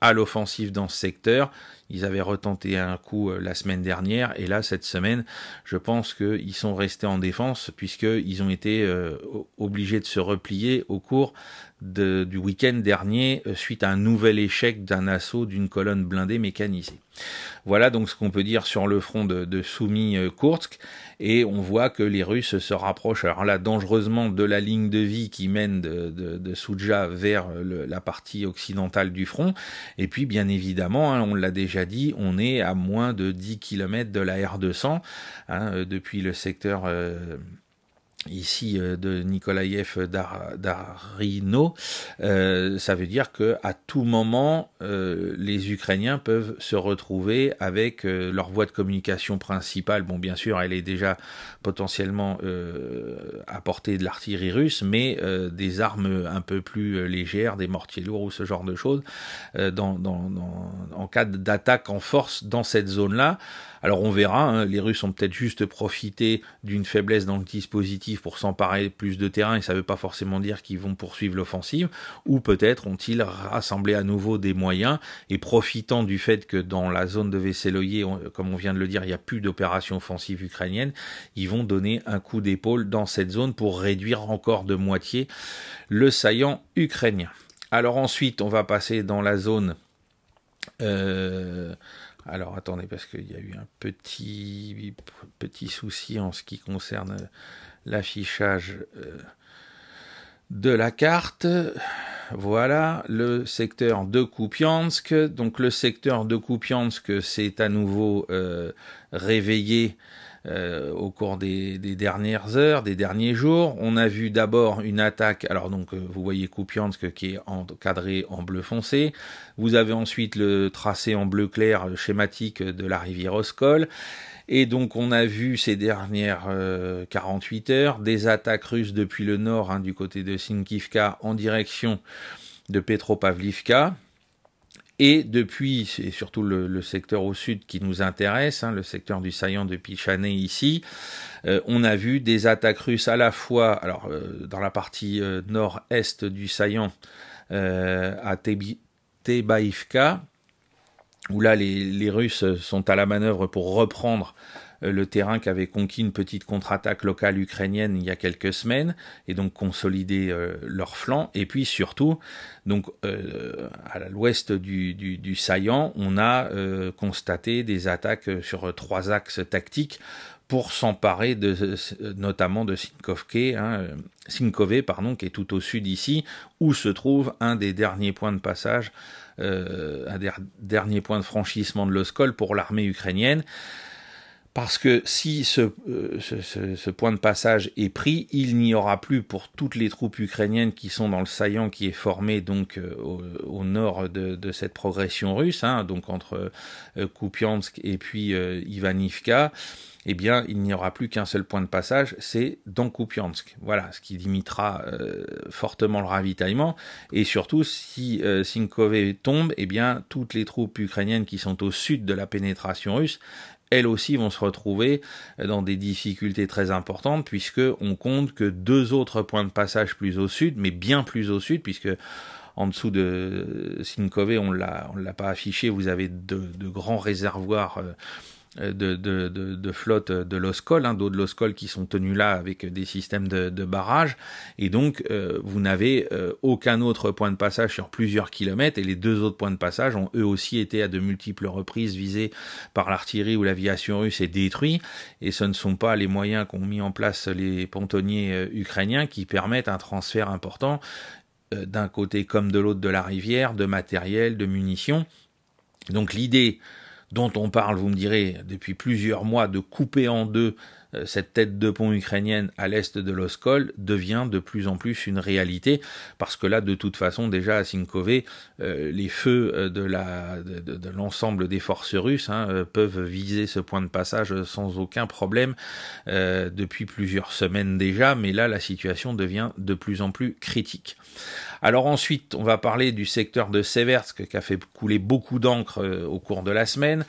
à l'offensive dans ce secteur. Ils avaient retenté un coup euh, la semaine dernière et là cette semaine, je pense qu'ils sont restés en défense puisqu'ils ont été euh, obligés de se replier au cours du week-end dernier euh, suite à un nouvel échec d'un assaut d'une colonne blindée mécanisée. Voilà donc ce qu'on peut dire sur le front de, Soumy Kursk et on voit que les Russes se rapprochent alors là dangereusement de la ligne de vie qui mène de, Soudja vers la partie occidentale du front et puis bien évidemment hein, on l'a déjà dit, on est à moins de 10 km de la R200 hein, euh, depuis le secteur euh, ici euh, de Nikolaïev d'Arino, euh, ça veut dire que à tout moment, euh, les Ukrainiens peuvent se retrouver avec leur voie de communication principale. Bon, bien sûr, elle est déjà potentiellement à portée de l'artillerie russe, mais des armes un peu plus légères, des mortiers lourds ou ce genre de choses, dans, en cas d'attaque en force dans cette zone-là. Alors on verra, hein. les Russes ont peut-être juste profité d'une faiblesse dans le dispositif pour s'emparer plus de terrain et ça ne veut pas forcément dire qu'ils vont poursuivre l'offensive, ou peut-être ont-ils rassemblé à nouveau des moyens et profitant du fait que dans la zone de Vesseloyer, comme on vient de le dire, il n'y a plus d'opération offensive ukrainienne, ils vont donner un coup d'épaule dans cette zone pour réduire encore de moitié le saillant ukrainien. Alors ensuite, on va passer dans la zone... Euh, alors attendez, parce qu'il y a eu un petit, petit souci en ce qui concerne l'affichage euh, de la carte. Voilà le secteur de Kupiansk. Donc le secteur de Kupiansk s'est à nouveau euh, réveillé euh, au cours des, dernières heures, des derniers jours. On a vu d'abord une attaque, alors donc euh, vous voyez Kupiansk qui est encadré en bleu foncé. Vous avez ensuite le tracé en bleu clair schématique de la rivière Oskol. Et donc on a vu ces dernières 48 euh, heures des attaques russes depuis le nord, hein, du côté de Sinkivka, en direction de Petropavlivka. Et depuis, et surtout le, secteur au sud qui nous intéresse, hein, le secteur du saillant de Pichané ici, euh, on a vu des attaques russes à la fois alors, euh, dans la partie euh, nord-est du saillant à Tebaïvka, où là les, Russes sont à la manœuvre pour reprendre euh, le terrain qu'avait conquis une petite contre-attaque locale ukrainienne il y a quelques semaines, et donc consolider euh, leur flanc. Et puis surtout, donc euh, à l'ouest du, du, Saillant, on a constaté des attaques sur trois axes tactiques pour s'emparer de, notamment de Sinkovke, hein, pardon, qui est tout au sud ici, où se trouve un des derniers points de passage, un des derniers points de franchissement de l'Oskol pour l'armée ukrainienne parce que si euh, ce, ce, point de passage est pris, il n'y aura plus pour toutes les troupes ukrainiennes qui sont dans le saillant qui est formé donc euh, au, nord de, cette progression russe, hein, donc entre euh, Kupiansk et puis Ivanivka, eh bien il n'y aura plus qu'un seul point de passage, c'est dans Kupiansk. Voilà, ce qui limitera fortement le ravitaillement. Et surtout, si euh, tombe, eh bien toutes les troupes ukrainiennes qui sont au sud de la pénétration russe, elles aussi vont se retrouver dans des difficultés très importantes puisque on compte que deux autres points de passage plus au sud, mais bien plus au sud puisque en dessous de Sinkove, on l'a, on l'a pas affiché, vous avez de grands réservoirs euh, euh, de, de, de, de, flotte de l'Oskol hein, d'eau de l'Oskol qui sont tenus là avec des systèmes de, barrages. Et donc, euh, vous n'avez euh, aucun autre point de passage sur plusieurs kilomètres. Et les deux autres points de passage ont eux aussi été à de multiples reprises visés par l'artillerie ou l'aviation russe et détruits. Et ce ne sont pas les moyens qu'ont mis en place les pontonniers ukrainiens qui permettent un transfert important d'un côté comme de l'autre de la rivière, de matériel, de munitions. Donc l'idée dont on parle, vous me direz, depuis plusieurs mois, de couper en deux euh, cette tête de pont ukrainienne à l'est de l'Oskol devient de plus en plus une réalité, parce que là, de toute façon, déjà à Sinkové, euh, les feux euh, de l'ensemble de, des forces russes hein, peuvent viser ce point de passage sans aucun problème depuis plusieurs semaines déjà, mais là, la situation devient de plus en plus critique. Alors ensuite, on va parler du secteur de Seversk qui a fait couler beaucoup d'encre euh, au cours de la semaine.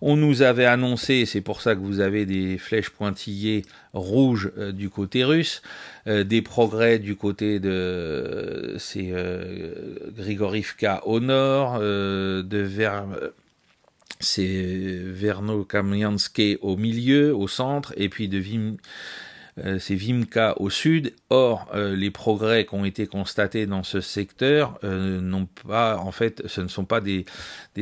On nous avait annoncé, c'est pour ça que vous avez des flèches pointillées rouges euh, du côté russe, euh, des progrès du côté de Grigorivka au nord, de Ver, c'est Verno au milieu, au centre, et puis de Vim, euh, c'est Vimka au sud. Or, euh, les progrès qui ont été constatés dans ce secteur euh, n'ont pas, en fait, ce ne sont pas des,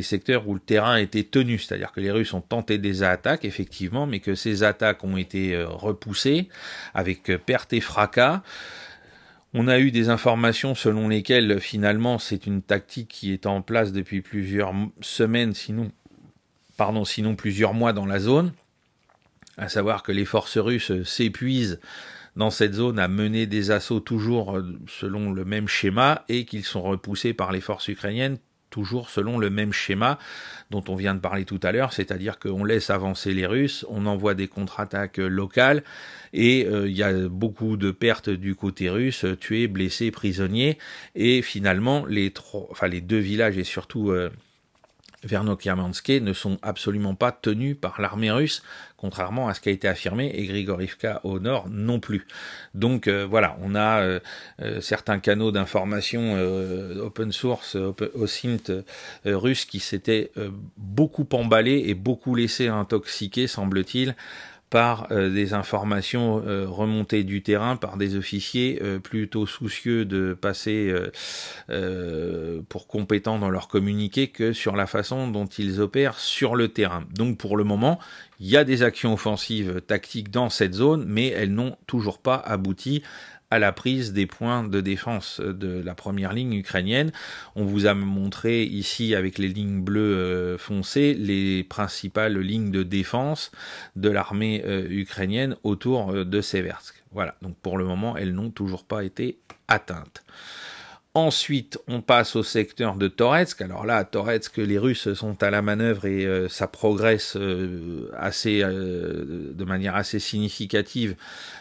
secteurs où le terrain a été tenu. C'est-à-dire que les Russes ont tenté des attaques, effectivement, mais que ces attaques ont été repoussées avec perte et fracas. On a eu des informations selon lesquelles finalement c'est une tactique qui est en place depuis plusieurs semaines, sinon, pardon, sinon plusieurs mois dans la zone à savoir que les forces russes s'épuisent dans cette zone à mener des assauts toujours euh, selon le même schéma et qu'ils sont repoussés par les forces ukrainiennes toujours selon le même schéma dont on vient de parler tout à l'heure, c'est-à-dire qu'on laisse avancer les Russes, on envoie des contre-attaques euh, locales et euh, il y a beaucoup de pertes du côté russe, tués, blessés, prisonniers et finalement les trois, enfin les deux villages et surtout euh, ne sont absolument pas tenus par l'armée russe contrairement à ce qui a été affirmé, et Grigorivka au nord non plus. Donc euh, voilà, on a euh, euh, certains canaux d'information open source, au OSINT russe, qui s'étaient beaucoup emballés et beaucoup laissés intoxiquer, semble-t-il, par euh, des informations euh, remontées du terrain par des officiers euh, plutôt soucieux de passer pour compétents dans leur communiqué que sur la façon dont ils opèrent sur le terrain. Donc pour le moment, il y a des actions offensives tactiques dans cette zone, mais elles n'ont toujours pas abouti à la prise des points de défense euh, de la première ligne ukrainienne. On vous a montré ici avec les lignes bleues euh, foncées les principales lignes de défense de l'armée euh, ukrainienne autour de Seversk. Voilà, donc pour le moment, elles n'ont toujours pas été atteintes. Ensuite, on passe au secteur de Toretsk. Alors là, à Toretsk, les Russes sont à la manœuvre et euh, ça progresse euh, assez, euh, de manière assez significative.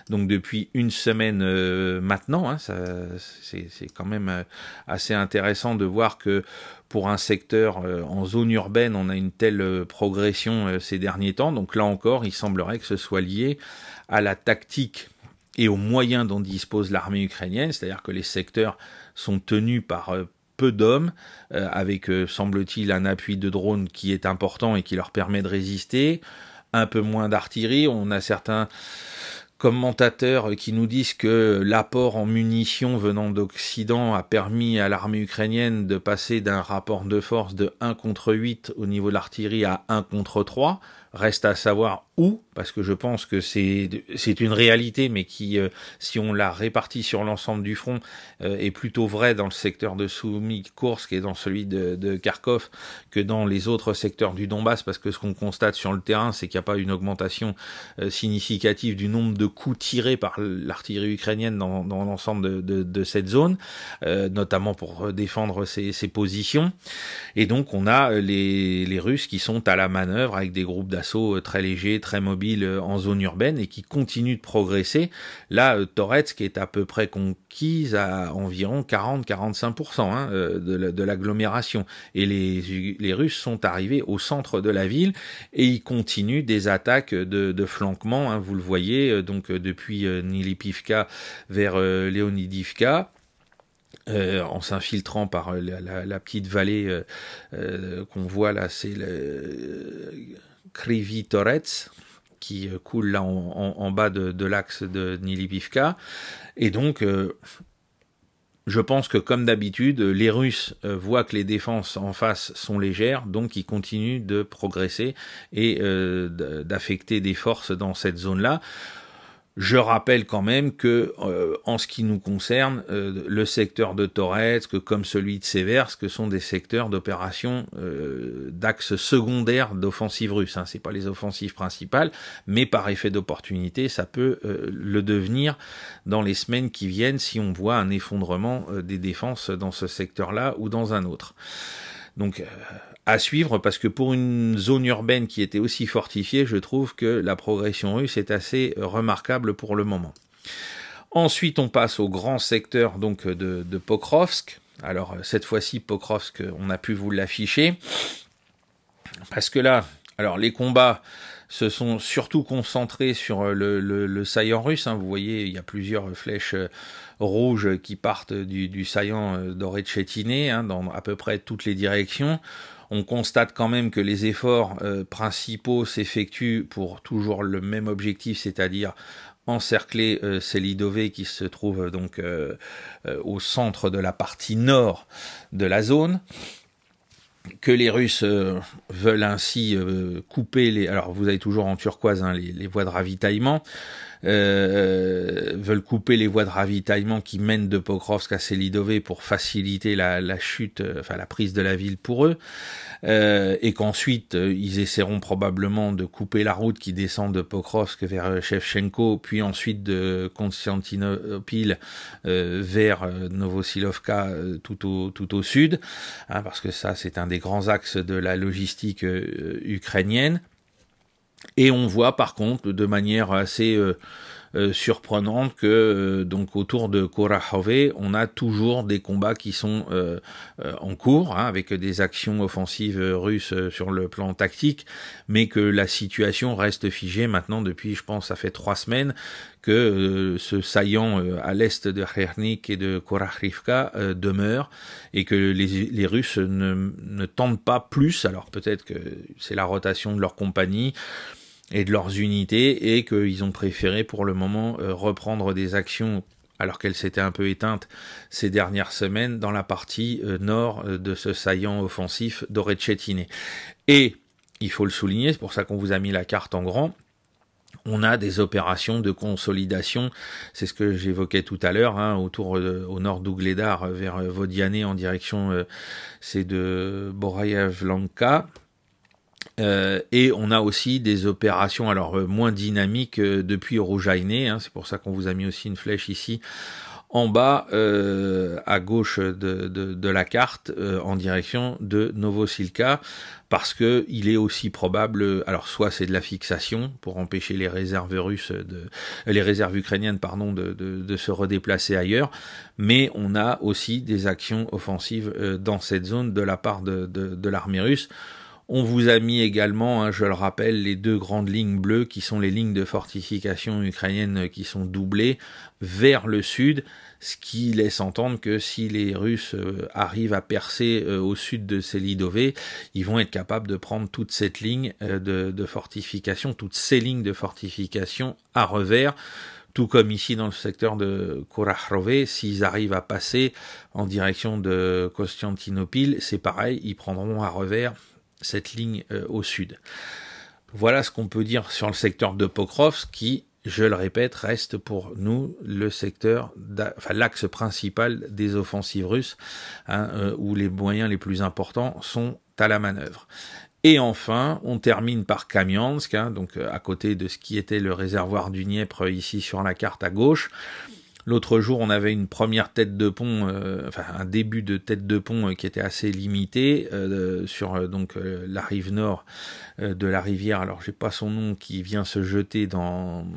Donc depuis une semaine maintenant, hein, c'est quand même assez intéressant de voir que pour un secteur en zone urbaine, on a une telle progression ces derniers temps. Donc là encore, il semblerait que ce soit lié à la tactique et aux moyens dont dispose l'armée ukrainienne, c'est-à-dire que les secteurs sont tenus par euh, peu d'hommes, euh, avec, euh, semble-t-il, un appui de drone qui est important et qui leur permet de résister, un peu moins d'artillerie, on a certains commentateurs qui nous disent que l'apport en munitions venant d'Occident a permis à l'armée ukrainienne de passer d'un rapport de force de 1 contre 8 au niveau de l'artillerie à 1 contre 3, Reste à savoir où, parce que je pense que c'est une réalité, mais qui, euh, si on la répartit sur l'ensemble du front, euh, est plutôt vrai dans le secteur de soumy qui et dans celui de, de, Kharkov que dans les autres secteurs du Donbass, parce que ce qu'on constate sur le terrain, c'est qu'il n'y a pas une augmentation euh, significative du nombre de coups tirés par l'artillerie ukrainienne dans, dans l'ensemble de, de, cette zone, notamment pour défendre ses, positions. Et donc on a les, les Russes qui sont à la manœuvre avec des groupes euh, très léger, très mobile euh, en zone urbaine et qui continue de progresser. Là, euh, Toretsk qui est à peu près conquise à environ 40-45% hein, de l'agglomération. Et les, Russes sont arrivés au centre de la ville et ils continuent des attaques de, flanquement, hein, vous le voyez, donc depuis Nilipivka vers Leonidivka. en s'infiltrant par la, petite vallée qu'on voit là, c'est le Krivitorets, qui euh, coule là en, bas de, l'axe de Nilibivka. Et donc, euh, je pense que comme d'habitude, les Russes euh, voient que les défenses en face sont légères, donc ils continuent de progresser et d'affecter des forces dans cette zone-là. Je rappelle quand même que, euh, en ce qui nous concerne, euh, le secteur de Toretsk comme celui de Seversk, sont des secteurs d'opération euh, d'axe secondaire d'offensive russe. Hein. C'est pas les offensives principales, mais par effet d'opportunité, ça peut le devenir dans les semaines qui viennent si on voit un effondrement des défenses dans ce secteur-là ou dans un autre. Donc à suivre parce que pour une zone urbaine qui était aussi fortifiée, je trouve que la progression russe est assez euh, remarquable pour le moment. Ensuite, on passe au grand secteur donc euh, de, Pokrovsk. Alors euh, cette fois-ci, Pokrovsk, on a pu vous l'afficher parce que là, alors les combats se sont surtout concentrés sur le, saillant russe. Hein. Vous voyez, il y a plusieurs flèches rouges qui partent du, saillant doré hein, dans à peu près toutes les directions on constate quand même que les efforts euh, principaux s'effectuent pour toujours le même objectif, c'est-à-dire encercler euh, qui se trouve euh, donc euh, au centre de la partie nord de la zone que les Russes veulent ainsi couper les. Alors vous avez toujours en turquoise hein, les, voies de ravitaillement, euh, euh, veulent couper les voies de ravitaillement qui mènent de Pokrovsk à Selidové pour faciliter la, chute, euh, enfin la prise de la ville pour eux, et qu'ensuite ils essaieront probablement de couper la route qui descend de Pokrovsk vers Shevchenko, puis ensuite de Konstantinopil vers Novosilovka tout au, tout au sud, hein, parce que ça c'est un des grands axes de la logistique ukrainienne. Et on voit par contre de manière assez euh, euh, surprenante que euh, donc autour de Korahove, on a toujours des combats qui sont euh, en cours, hein, avec des actions offensives russes sur le plan tactique, mais que la situation reste figée maintenant depuis, je pense, ça fait trois semaines que ce saillant à l'est de Khernik et de Korachrivka demeure et que les, Russes ne, ne tentent pas plus, alors peut-être que c'est la rotation de leur compagnie, et de leurs unités et qu'ils ont préféré pour le moment euh, reprendre des actions alors qu'elles s'étaient un peu éteintes ces dernières semaines dans la partie euh, nord euh, de ce saillant offensif d'Orechetine. Et il faut le souligner, c'est pour ça qu'on vous a mis la carte en grand. On a des opérations de consolidation, c'est ce que j'évoquais tout à l'heure, hein, autour au nord d'Ougledar, vers Vodiane en direction, c'est de Borayevlanka, euh, et on a aussi des opérations alors euh, moins dynamiques euh, depuis Roujaïné, hein. c'est pour ça qu'on vous a mis aussi une flèche ici en bas à gauche de, la carte en direction de Novosilka parce que il est aussi probable alors soit c'est de la fixation pour empêcher les réserves russes de les réserves ukrainiennes pardon de se redéplacer ailleurs mais on a aussi des actions offensives dans cette zone de la part de l'armée russe on vous a mis également, hein, je le rappelle, les deux grandes lignes bleues qui sont les lignes de fortification ukrainiennes qui sont doublées vers le sud, ce qui laisse entendre que si les Russes euh, arrivent à percer euh, au sud de Selidové, ils vont être capables de prendre toute cette ligne euh, de, fortification, toutes ces lignes de fortification à revers tout comme ici dans le secteur de Korachrové s'ils arrivent à passer en direction de Constantinople, c'est pareil, ils prendront à revers cette ligne euh, au sud. Voilà ce qu'on peut dire sur le secteur de Pokrovsk qui, je le répète, reste pour nous le secteur, enfin, l'axe principal des offensives russes, hein, euh, où les moyens les plus importants sont à la manœuvre. Et enfin, on termine par Kamiansk, hein, donc euh, à côté de ce qui était le réservoir du Nièvre ici sur la carte à gauche. L'autre jour, on avait une première tête de pont, euh, enfin un début de tête de pont euh, qui était assez limité euh, sur donc la rive nord de la rivière. Alors j'ai pas son nom qui vient se jeter dans,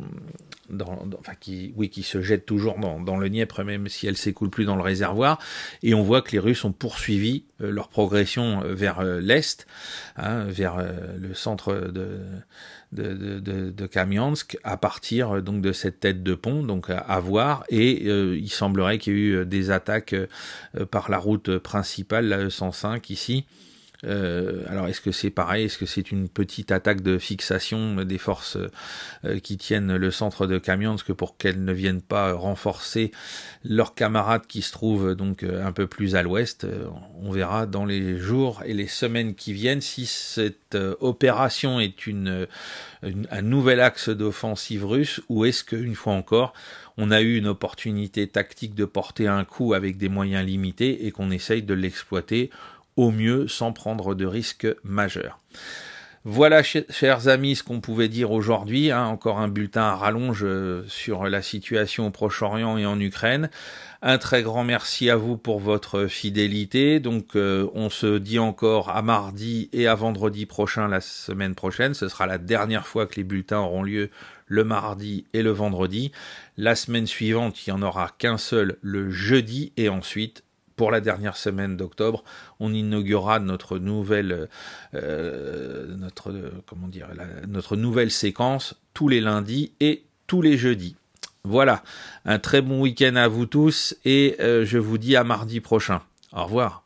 dans, enfin qui, oui, qui se jette toujours dans, dans le Nièvre, même si elle s'écoule plus dans le réservoir. Et on voit que les Russes ont poursuivi leur progression vers l'est, hein, vers le centre de de, de, de, Kamiansk à partir euh, donc de cette tête de pont, donc à, voir. Et euh, il semblerait qu'il y ait eu euh, des attaques par la route principale, la E105 ici, euh, alors est-ce que c'est pareil Est-ce que c'est une petite attaque de fixation des forces euh, qui tiennent le centre de Kamiansk pour qu'elles ne viennent pas renforcer leurs camarades qui se trouvent donc euh, un peu plus à l'ouest On verra dans les jours et les semaines qui viennent si cette opération est un nouvel axe d'offensive russe ou est-ce qu'une fois encore on a eu une opportunité tactique de porter un coup avec des moyens limités et qu'on essaye de l'exploiter au mieux sans prendre de risques majeurs. Voilà, chers amis, ce qu'on pouvait dire aujourd'hui. Hein. encore un bulletin à rallonge euh, sur la situation au Proche-Orient et en Ukraine. Un très grand merci à vous pour votre fidélité. Donc, euh, on se dit encore à mardi et à vendredi prochain, la semaine prochaine. Ce sera la dernière fois que les bulletins auront lieu le mardi et le vendredi. La semaine suivante, il n'y en aura qu'un seul le jeudi et ensuite pour la dernière semaine d'octobre, on inaugurera notre nouvelle, euh, notre, comment dire, notre nouvelle séquence tous les lundis et tous les jeudis. Voilà, un très bon week-end à vous tous et euh, je vous dis à mardi prochain. Au revoir.